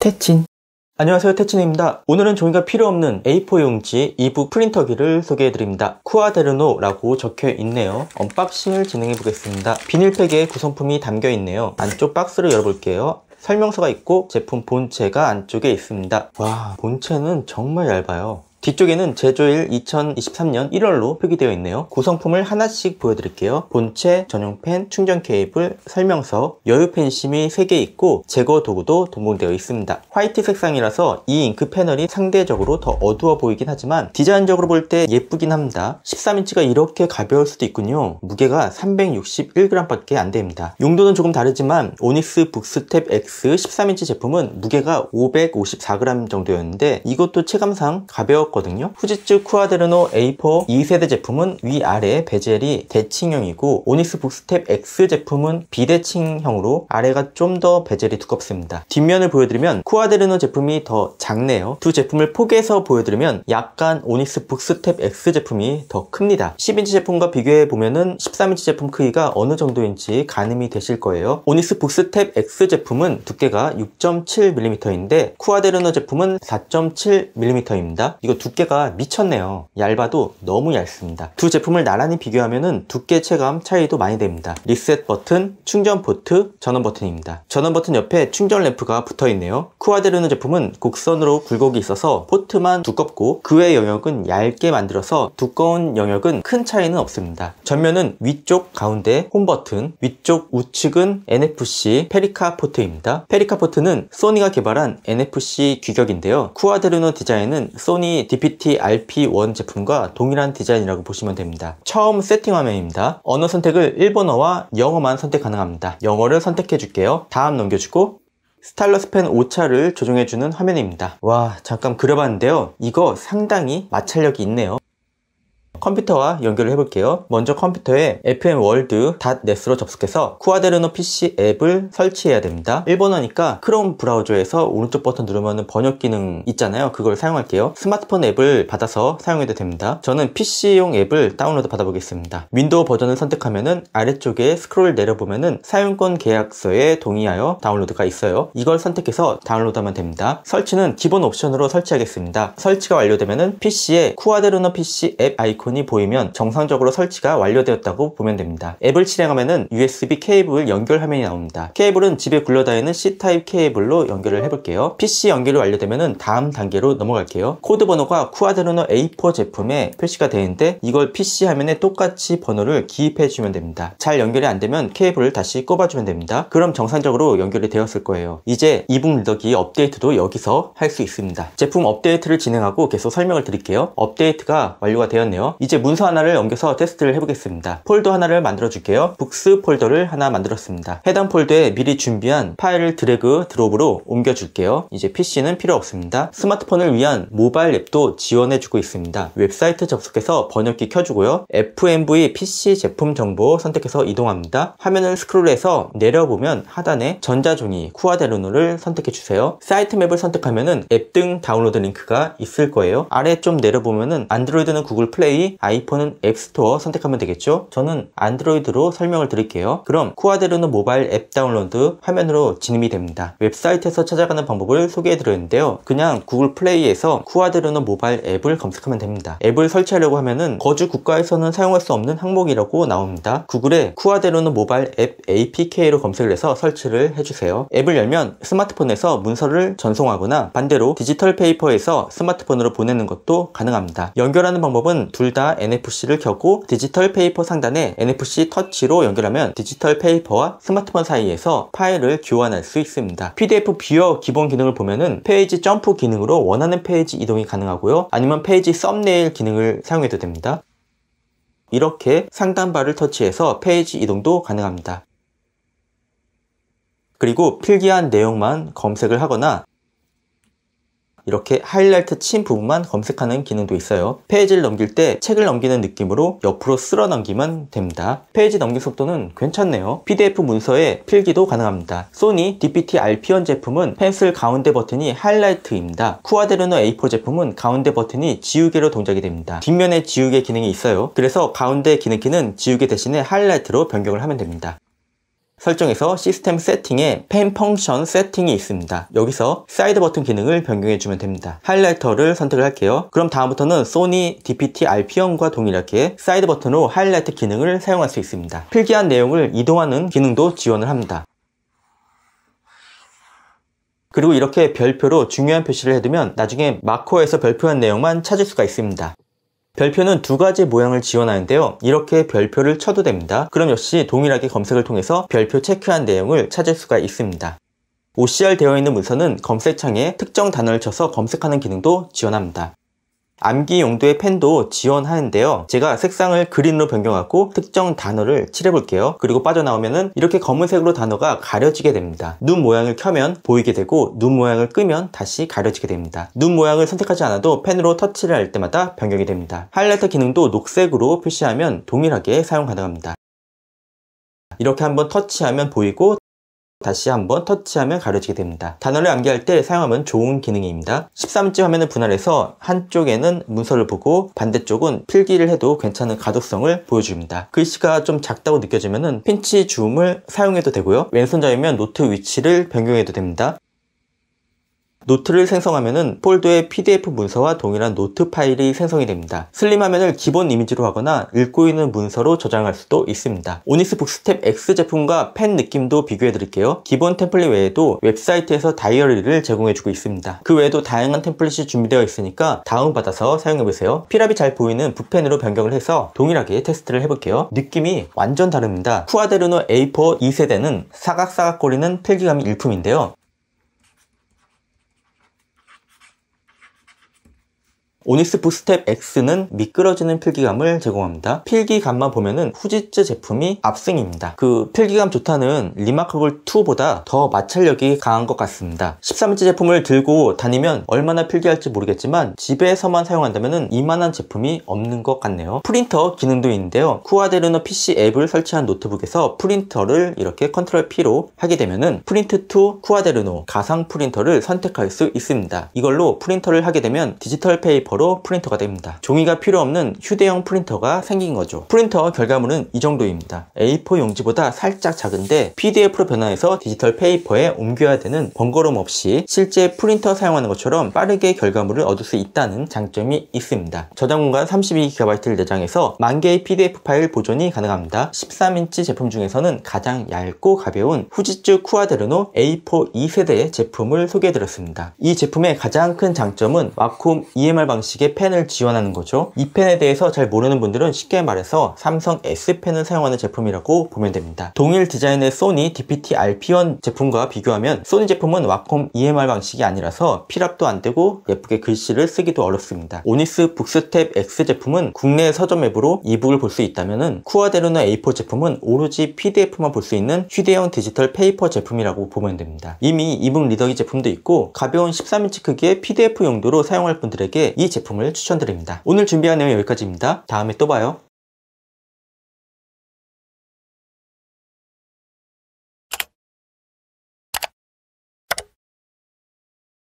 태친 안녕하세요 태친입니다. 오늘은 종이가 필요 없는 A4 용지 이북 프린터기를 소개해드립니다. 쿠아데르노라고 적혀있네요. 언박싱을 진행해보겠습니다. 비닐팩에 구성품이 담겨있네요. 안쪽 박스를 열어볼게요. 설명서가 있고 제품 본체가 안쪽에 있습니다. 와 본체는 정말 얇아요. 뒤쪽에는 제조일 2023년 1월로 표기되어 있네요. 구성품을 하나씩 보여드릴게요. 본체, 전용펜, 충전 케이블, 설명서, 여유펜심이 3개 있고 제거 도구도 동봉되어 있습니다. 화이트 색상이라서 이 잉크 패널이 상대적으로 더 어두워 보이긴 하지만 디자인적으로 볼 때 예쁘긴 합니다. 13인치가 이렇게 가벼울 수도 있군요. 무게가 361g밖에 안 됩니다. 용도는 조금 다르지만 오닉스 북스텝 X 13인치 제품은 무게가 554g 정도였는데 이것도 체감상 가벼워 있었거든요. 후지츠 쿠아데르노 A4 2세대 제품은 위아래 베젤이 대칭형이고 오닉스 북스텝 X 제품은 비대칭형으로 아래가 좀 더 베젤이 두껍습니다. 뒷면을 보여드리면 쿠아데르노 제품이 더 작네요. 두 제품을 포개서 보여드리면 약간 오닉스 북스텝 X 제품이 더 큽니다. 10인치 제품과 비교해보면은 13인치 제품 크기가 어느 정도인지 가늠이 되실 거예요. 오닉스 북스텝 X 제품은 두께가 6.7mm인데 쿠아데르노 제품은 4.7mm입니다. 이거 두께가 미쳤네요. 얇아도 너무 얇습니다. 두 제품을 나란히 비교하면 두께 체감 차이도 많이 됩니다. 리셋 버튼, 충전 포트, 전원 버튼입니다. 전원 버튼 옆에 충전 램프가 붙어 있네요. 쿠아데르노 제품은 곡선으로 굴곡이 있어서 포트만 두껍고 그 외 영역은 얇게 만들어서 두꺼운 영역은 큰 차이는 없습니다. 전면은 위쪽 가운데 홈 버튼, 위쪽 우측은 NFC 페리카 포트입니다. 페리카 포트는 소니가 개발한 NFC 규격인데요. 쿠아데르노 디자인은 소니 DPT RP1 제품과 동일한 디자인이라고 보시면 됩니다. 처음 세팅 화면입니다. 언어 선택을 일본어와 영어만 선택 가능합니다. 영어를 선택해 줄게요. 다음 넘겨주고 스타일러스 펜 5차를 조정해주는 화면입니다. 와 잠깐 그려봤는데요. 이거 상당히 마찰력이 있네요. 컴퓨터와 연결을 해볼게요. 먼저 컴퓨터에 fmworld.net으로 접속해서 쿠아데르노 PC 앱을 설치해야 됩니다. 1번어니까 크롬 브라우저에서 오른쪽 버튼 누르면 번역 기능 있잖아요. 그걸 사용할게요. 스마트폰 앱을 받아서 사용해도 됩니다. 저는 PC용 앱을 다운로드 받아보겠습니다. 윈도우 버전을 선택하면 아래쪽에 스크롤 내려보면 사용권 계약서에 동의하여 다운로드가 있어요. 이걸 선택해서 다운로드하면 됩니다. 설치는 기본 옵션으로 설치하겠습니다. 설치가 완료되면 PC에 쿠아데르노 PC 앱 아이콘 부분이 보이면 정상적으로 설치가 완료되었다고 보면 됩니다. 앱을 실행하면 USB 케이블 연결 화면이 나옵니다. 케이블은 집에 굴러다니는 C타입 케이블로 연결을 해볼게요. PC 연결이 완료되면 다음 단계로 넘어갈게요. 코드 번호가 쿠아드르노 A4 제품에 표시가 되는데 이걸 PC 화면에 똑같이 번호를 기입해 주면 됩니다. 잘 연결이 안 되면 케이블을 다시 꼽아주면 됩니다. 그럼 정상적으로 연결이 되었을 거예요. 이제 이북 리더기 업데이트도 여기서 할 수 있습니다. 제품 업데이트를 진행하고 계속 설명을 드릴게요. 업데이트가 완료가 되었네요. 이제 문서 하나를 옮겨서 테스트를 해보겠습니다. 폴더 하나를 만들어줄게요. 북스 폴더를 하나 만들었습니다. 해당 폴더에 미리 준비한 파일을 드래그 드롭으로 옮겨줄게요. 이제 PC는 필요 없습니다. 스마트폰을 위한 모바일 앱도 지원해주고 있습니다. 웹사이트 접속해서 번역기 켜주고요. FMV PC 제품 정보 선택해서 이동합니다. 화면을 스크롤해서 내려보면 하단에 전자종이 쿠아데르노를 선택해주세요. 사이트맵을 선택하면 앱 등 다운로드 링크가 있을 거예요. 아래 좀 내려보면 안드로이드는 구글 플레이, 아이폰은 앱스토어 선택하면 되겠죠? 저는 안드로이드로 설명을 드릴게요. 그럼 쿠아데르노 모바일 앱 다운로드 화면으로 진입이 됩니다. 웹사이트에서 찾아가는 방법을 소개해드렸는데요. 그냥 구글 플레이에서 쿠아데르노 모바일 앱을 검색하면 됩니다. 앱을 설치하려고 하면은 거주 국가에서는 사용할 수 없는 항목이라고 나옵니다. 구글에 쿠아데르노 모바일 앱 APK로 검색을 해서 설치를 해주세요. 앱을 열면 스마트폰에서 문서를 전송하거나 반대로 디지털 페이퍼에서 스마트폰으로 보내는 것도 가능합니다. 연결하는 방법은 둘다 다 NFC를 켜고 디지털 페이퍼 상단에 NFC 터치로 연결하면 디지털 페이퍼와 스마트폰 사이에서 파일을 교환할 수 있습니다. PDF 뷰어 기본 기능을 보면은 페이지 점프 기능으로 원하는 페이지 이동이 가능하고요. 아니면 페이지 썸네일 기능을 사용해도 됩니다. 이렇게 상단바를 터치해서 페이지 이동도 가능합니다. 그리고 필기한 내용만 검색을 하거나 이렇게 하이라이트 친 부분만 검색하는 기능도 있어요. 페이지를 넘길 때 책을 넘기는 느낌으로 옆으로 쓸어 넘기면 됩니다. 페이지 넘기 속도는 괜찮네요. PDF 문서에 필기도 가능합니다. 소니 DPT RP1 제품은 펜슬 가운데 버튼이 하이라이트입니다. 쿠아데르노 A4 제품은 가운데 버튼이 지우개로 동작이 됩니다. 뒷면에 지우개 기능이 있어요. 그래서 가운데 기능키는 지우개 대신에 하이라이트로 변경을 하면 됩니다. 설정에서 시스템 세팅에 펜 펑션 세팅이 있습니다. 여기서 사이드 버튼 기능을 변경해 주면 됩니다. 하이라이터를 선택을 할게요. 그럼 다음부터는 소니 DPT RP형과 동일하게 사이드 버튼으로 하이라이트 기능을 사용할 수 있습니다. 필기한 내용을 이동하는 기능도 지원을 합니다. 그리고 이렇게 별표로 중요한 표시를 해두면 나중에 마커에서 별표한 내용만 찾을 수가 있습니다. 별표는 두 가지 모양을 지원하는데요. 이렇게 별표를 쳐도 됩니다. 그럼 역시 동일하게 검색을 통해서 별표 체크한 내용을 찾을 수가 있습니다. OCR 되어 있는 문서는 검색창에 특정 단어를 쳐서 검색하는 기능도 지원합니다. 암기 용도의 펜도 지원하는데요. 제가 색상을 그린으로 변경하고 특정 단어를 칠해볼게요. 그리고 빠져나오면은 이렇게 검은색으로 단어가 가려지게 됩니다. 눈 모양을 켜면 보이게 되고 눈 모양을 끄면 다시 가려지게 됩니다. 눈 모양을 선택하지 않아도 펜으로 터치를 할 때마다 변경이 됩니다. 하이라이터 기능도 녹색으로 표시하면 동일하게 사용 가능합니다. 이렇게 한번 터치하면 보이고 다시 한번 터치하면 가려지게 됩니다. 단어를 암기할 때 사용하면 좋은 기능입니다. 13인치 화면을 분할해서 한쪽에는 문서를 보고 반대쪽은 필기를 해도 괜찮은 가독성을 보여줍니다. 글씨가 좀 작다고 느껴지면 핀치 줌을 사용해도 되고요. 왼손잡이면 노트 위치를 변경해도 됩니다. 노트를 생성하면 폴더의 PDF 문서와 동일한 노트 파일이 생성이 됩니다. 슬림 화면을 기본 이미지로 하거나 읽고 있는 문서로 저장할 수도 있습니다. 오니스 북스텝 X 제품과 펜 느낌도 비교해 드릴게요. 기본 템플릿 외에도 웹사이트에서 다이어리를 제공해 주고 있습니다. 그 외에도 다양한 템플릿이 준비되어 있으니까 다운받아서 사용해 보세요. 필압이잘 보이는 붓펜으로 변경을 해서 동일하게 테스트를 해볼게요. 느낌이 완전 다릅니다. 쿠아데르노 A4 2세대는 사각사각거리는 필기감이 일품인데요. 오닉스 부스텝 X는 미끄러지는 필기감을 제공합니다. 필기감만 보면은 후지츠 제품이 압승입니다. 그 필기감 좋다는 리마크블 2보다 더 마찰력이 강한 것 같습니다. 13인치 제품을 들고 다니면 얼마나 필기할지 모르겠지만 집에서만 사용한다면은 이만한 제품이 없는 것 같네요. 프린터 기능도 있는데요. 쿠아데르노 PC 앱을 설치한 노트북에서 프린터를 이렇게 컨트롤 P로 하게 되면은 프린트2 쿠아데르노 가상 프린터를 선택할 수 있습니다. 이걸로 프린터를 하게 되면 디지털 페이퍼 쉐이퍼로 프린터가 됩니다. 종이가 필요 없는 휴대용 프린터가 생긴 거죠. 프린터 결과물은 이 정도입니다. A4 용지보다 살짝 작은데 PDF로 변화해서 디지털 페이퍼에 옮겨야 되는 번거로움 없이 실제 프린터 사용하는 것처럼 빠르게 결과물을 얻을 수 있다는 장점이 있습니다. 저장 공간 32GB를 내장해서 만 개의 PDF 파일 보존이 가능합니다. 13인치 제품 중에서는 가장 얇고 가벼운 후지츠 쿠아데르노 A4 2세대의 e 제품을 소개해드렸습니다. 이 제품의 가장 큰 장점은 와쿰 EMR 방식 방식의 펜을 지원하는 거죠. 이 펜에 대해서 잘 모르는 분들은 쉽게 말해서 삼성 S펜을 사용하는 제품이라고 보면 됩니다. 동일 디자인의 소니 DPT RP1 제품과 비교하면 소니 제품은 와콤 EMR 방식이 아니라서 필압도 안 되고 예쁘게 글씨를 쓰기도 어렵습니다. 오니스 북스텝 X 제품은 국내 서점 앱으로 이북을 볼 수 있다면 쿠아데르나 A4 제품은 오로지 PDF만 볼 수 있는 휴대용 디지털 페이퍼 제품이라고 보면 됩니다. 이미 이북 리더기 제품도 있고 가벼운 13인치 크기의 PDF 용도로 사용할 분들에게 이 제품을 추천드립니다. 오늘 준비한 내용 여기까지입니다. 다음에 또 봐요.